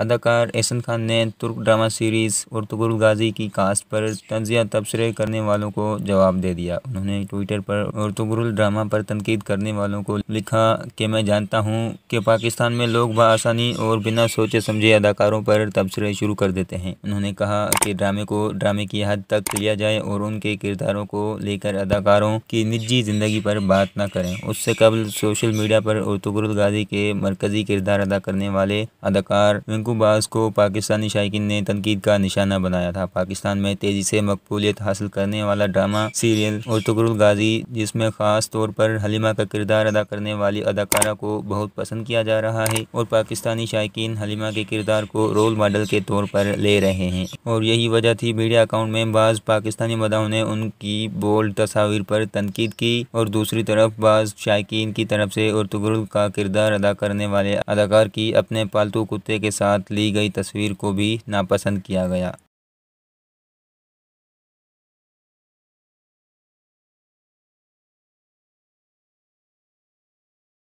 अदाकार एहसन खान ने तुर्क ड्रामा सीरीज़ और तुगुल गाजी की कास्ट पर तंजिया तबसरे करने वालों को जवाब दे दिया उन्होंने ट्विटर पर और तुगुल ड्रामा पर तनकीद करने वालों को लिखा कि मैं जानता हूं कि पाकिस्तान में लोग बसानी और बिना सोचे समझे अदाकारों पर तबसरे शुरू कर देते हैं उन्होंने कहा कि ड्रामे को ड्रामे की हद तक लिया जाए और उनके किरदारों को लेकर अदाकारों की निजी ज़िंदगी पर बात न करें उससे कबल सोशल मीडिया पर और तुगुल गाजी के मरकजी किरदार अदा करने वाले अदाकार हुकुमबाज को पाकिस्तानी शायक ने तनकीद का निशाना बनाया था पाकिस्तान में तेज़ी से मकबूलियत हासिल करने वाला ड्रामा सीरियल और तुगरुल गाजी जिसमें ख़ास तौर पर हलीमा का किरदार अदा करने वाली अदाकारा को बहुत पसंद किया जा रहा है और पाकिस्तानी शायक हलीमा के किरदार को रोल मॉडल के तौर पर ले रहे हैं और यही वजह थी मीडिया अकाउंट में बाज़ पाकिस्तानी मदाओं ने उनकी बोल्ड तस्वीर पर तनकीद की और दूसरी तरफ बाज़ शायक की तरफ से और का किरदार अदा करने वाले अदाकार की अपने पालतू कुत्ते के साथ साथ ली गई तस्वीर को भी नापसंद किया गया